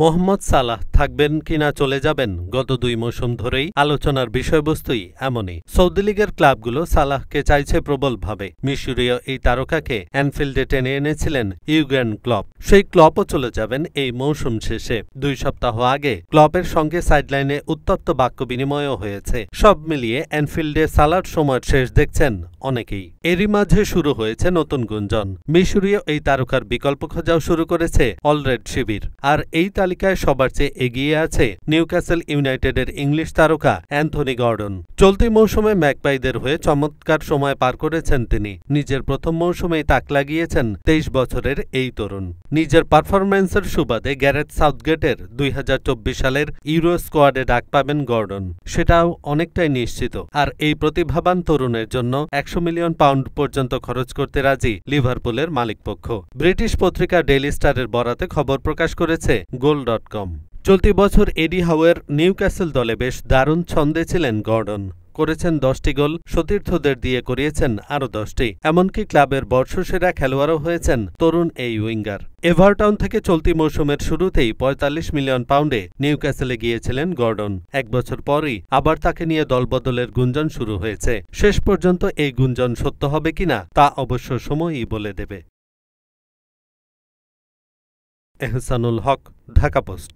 মোহাম্মদ সালাহ থাকবেন কিনা চলে যাবেন গত দুই মৌসুম ধরেই আলোচনার বিষয়বস্তুই এমনই সৌদি লীগের ক্লাবগুলো সালাহকে চাইছে প্রবলভাবে মিশরীয় এই তারকাকে অ্যানফিল্ডে টেনে এনেছিলেন ইউগ্রেন ক্লব সেই ক্লবও চলে যাবেন এই মৌসুম শেষে দুই সপ্তাহ আগে ক্লবের সঙ্গে সাইডলাইনে উত্তপ্ত বাক্য বিনিময়ও হয়েছে সব মিলিয়ে অ্যানফিল্ডে সালার সময়ের শেষ দেখছেন অনেকেই এরই মাঝে শুরু হয়েছে নতুন গুঞ্জন মিশরীয় এই তারকার বিকল্প খোঁজাও শুরু করেছে অলরেড শিবির আর এই তালিকায় সবার চেয়ে এগিয়ে আছে নিউক্যাসেল ইউনাইটেডের ইংলিশ তারকা অ্যান্থনি গর্ডন চলতি মৌসুমে ম্যাকবাইদের হয়ে চমৎকার সময় পার করেছেন তিনি নিজের প্রথম মৌসুমেই তাক লাগিয়েছেন তেইশ বছরের এই তরুণ নিজের পারফরমেন্সের সুবাদে গ্যারেথ সাউথগেটের দুই সালের ইউরো স্কোয়াডে ডাক পাবেন গর্ডন সেটাও অনেকটাই নিশ্চিত আর এই প্রতিভাবান তরুণের জন্য একশো একশো মিলিয়ন পাউন্ড পর্যন্ত খরচ করতে রাজি লিভারপুলের মালিকপক্ষ ব্রিটিশ পত্রিকা ডেইলি স্টারের বরাতে খবর প্রকাশ করেছে গোল ডট কম চলতি বছর এডি হাওয়ের নিউক্যাসেল দলে বেশ দারুণ ছন্দে ছিলেন গর্ডন করেছেন দশটি গোল সতীর্থদের দিয়ে করিয়েছেন আরও দশটি এমনকি ক্লাবের বর্ষসেরা খেলোয়াড়ও হয়েছেন তরুণ এই উইঙ্গার এভারটাউন থেকে চলতি মৌসুমের শুরুতেই ৪৫ মিলিয়ন পাউন্ডে নিউক্যাসেলে গিয়েছিলেন গর্ডন এক বছর পরই আবার তাকে নিয়ে দলবদলের গুঞ্জন শুরু হয়েছে শেষ পর্যন্ত এই গুঞ্জন সত্য হবে কিনা তা অবশ্য সময়ই বলে দেবে এহসানুল হক ঢাকা পোস্ট